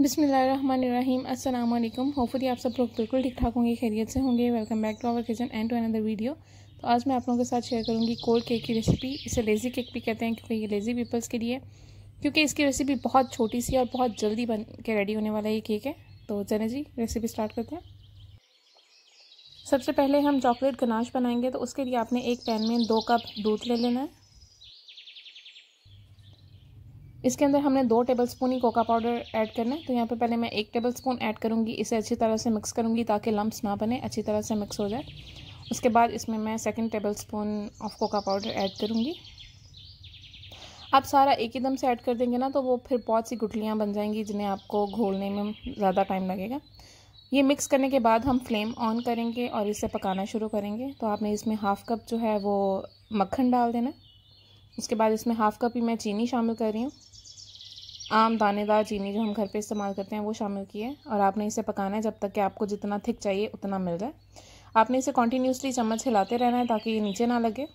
बिसमीम अल्लाम होपफुली आप सब लोग बिल्कुल ठीक ठाक होंगे खैरियत से होंगे welcome back to our kitchen and to another video तो आज मैं आप लोगों के साथ शेयर करूंगी कोल्ड केक की रेसिपी इसे लेज़ी केक भी कहते हैं क्योंकि ये लेज़ी पीपल्स के लिए क्योंकि इसकी रेसिपी बहुत छोटी सी और बहुत जल्दी बन के रेडी होने वाला ये केक है तो चले जी रेसिपी स्टार्ट करते हैं सबसे पहले हम चॉकलेट गनाश बनाएंगे तो उसके लिए आपने एक पैन में दो कप दूध ले लेना है इसके अंदर हमने दो टेबल स्पून ही कोका पाउडर ऐड करना है तो यहाँ पे पहले मैं एक टेबल स्पून ऐड करूँगी इसे अच्छी तरह से मिक्स करूँगी ताकि लम्स ना बने अच्छी तरह से मिक्स हो जाए उसके बाद इसमें मैं second tablespoon of cocoa powder add करूँगी आप सारा एक ही दम से ऐड कर देंगे ना तो वो फिर बहुत सी गुटलियाँ बन जाएंगी जिन्हें आपको घोलने में ज़्यादा टाइम लगेगा ये मिक्स करने के बाद हम फ्लेम ऑन करेंगे और इसे पकाना शुरू करेंगे तो आपने इसमें हाफ़ कप जो है वो मक्खन डाल देना उसके बाद इसमें हाफ़ कप ही मैं चीनी शामिल कर रही हूँ आम दानेदार चीनी जो हम घर पे इस्तेमाल करते हैं वो शामिल की है और आपने इसे पकाना है जब तक कि आपको जितना थिक चाहिए उतना मिल जाए आपने इसे कॉन्टीन्यूसली चम्मच हिलाते रहना है ताकि ये नीचे ना लगे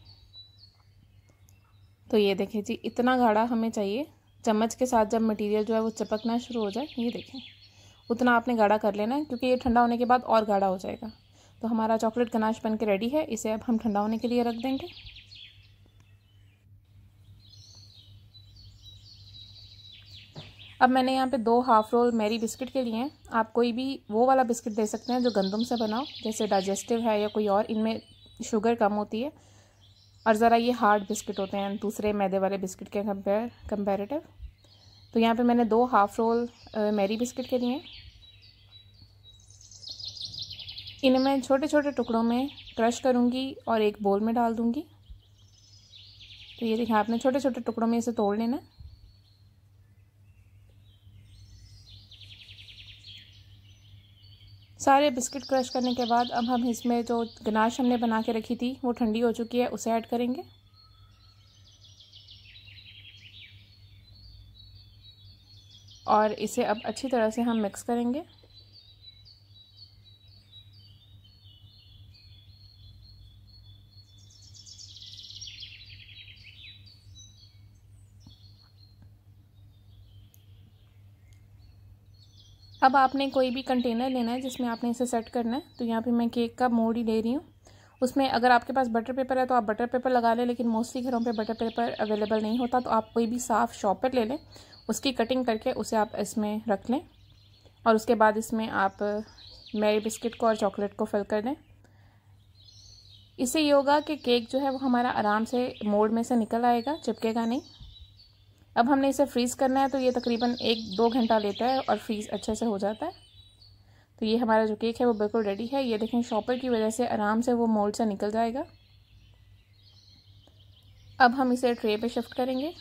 तो ये देखें जी इतना गाढ़ा हमें चाहिए चम्मच के साथ जब मटीरियल जो है वो चपकना शुरू हो जाए ये देखें उतना आपने गाढ़ा कर लेना है क्योंकि ये ठंडा होने के बाद और गाढ़ा हो जाएगा तो हमारा चॉकलेट गनाश बन के रेडी है इसे अब हम ठंडा होने के लिए रख देंगे अब मैंने यहाँ पे दो हाफ रोल मैरी बिस्किट के लिए हैं आप कोई भी वो वाला बिस्किट दे सकते हैं जो गंदम से बनाओ जैसे डाइजेस्टिव है या कोई और इनमें शुगर कम होती है और ज़रा ये हार्ड बिस्किट होते हैं दूसरे मैदे वाले बिस्किट के कंपेयर कंपेरेटिव तो यहाँ पे मैंने दो हाफ रोल मैरी बिस्किट के लिए इन्हें इनमें छोटे छोटे टुकड़ों में क्रश करूँगी और एक बोल में डाल दूँगी तो ये देखिए आपने छोटे छोटे टुकड़ों में इसे तोड़ लेना सारे बिस्किट क्रश करने के बाद अब हम इसमें जो गनाश हमने बना के रखी थी वो ठंडी हो चुकी है उसे ऐड करेंगे और इसे अब अच्छी तरह से हम मिक्स करेंगे अब आपने कोई भी कंटेनर लेना है जिसमें आपने इसे सेट करना है तो यहाँ पे मैं केक का मोड ही ले रही हूँ उसमें अगर आपके पास बटर पेपर है तो आप बटर पेपर लगा लें लेकिन मोस्टली घरों पे बटर पेपर अवेलेबल नहीं होता तो आप कोई भी साफ़ शॉपर ले लें उसकी कटिंग करके उसे आप इसमें रख लें और उसके बाद इसमें आप मेरी बिस्किट को और चॉकलेट को फिल कर लें इससे ये होगा कि केक जो है वो हमारा आराम से मोड में से निकल आएगा चिपकेगा नहीं अब हमने इसे फ्रीज़ करना है तो ये तकरीबन एक दो घंटा लेता है और फ्रीज़ अच्छे से हो जाता है तो ये हमारा जो केक है वो बिल्कुल रेडी है ये देखें शॉपर की वजह से आराम से वो मोल्ड से निकल जाएगा अब हम इसे ट्रे पे शिफ्ट करेंगे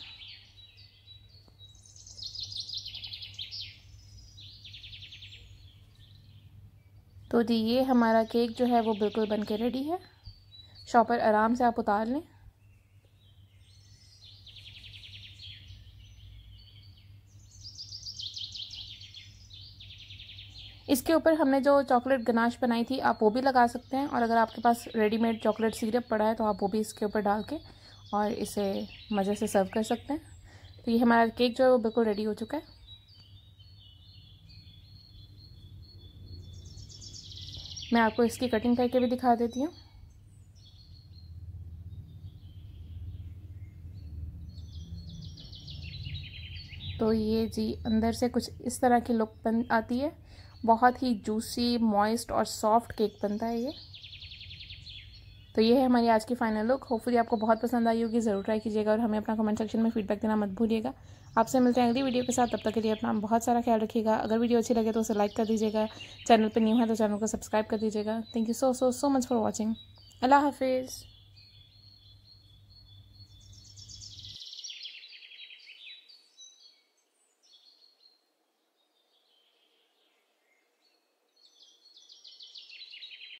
तो जी ये हमारा केक जो है वो बिल्कुल बन के रेडी है शॉपर आराम से आप उतार लें इसके ऊपर हमने जो चॉकलेट गनाश बनाई थी आप वो भी लगा सकते हैं और अगर आपके पास रेडीमेड चॉकलेट सिरप पड़ा है तो आप वो भी इसके ऊपर डाल के और इसे मज़े से सर्व कर सकते हैं तो ये हमारा केक जो है वो बिल्कुल रेडी हो चुका है मैं आपको इसकी कटिंग करके भी दिखा देती हूँ तो ये जी अंदर से कुछ इस तरह की लुक बन आती है बहुत ही जूसी मॉइस्ट और सॉफ्ट केक बनता है ये तो ये है हमारी आज की फाइनल लुक होपफुली आपको बहुत पसंद आई होगी ज़रूर ट्राई कीजिएगा और हमें अपना कमेंट सेक्शन में फीडबैक देना मत भूलिएगा आपसे मिलते हैं अगली वीडियो के साथ तब तक के लिए अपना बहुत सारा ख्याल रखिएगा अगर वीडियो अच्छी लगे तो उसे लाइक कर दीजिएगा चैनल पर न्यू है तो चैनल को सब्सक्राइब कर दीजिएगा thank you so so so much for watching अल्लाह हाफिज़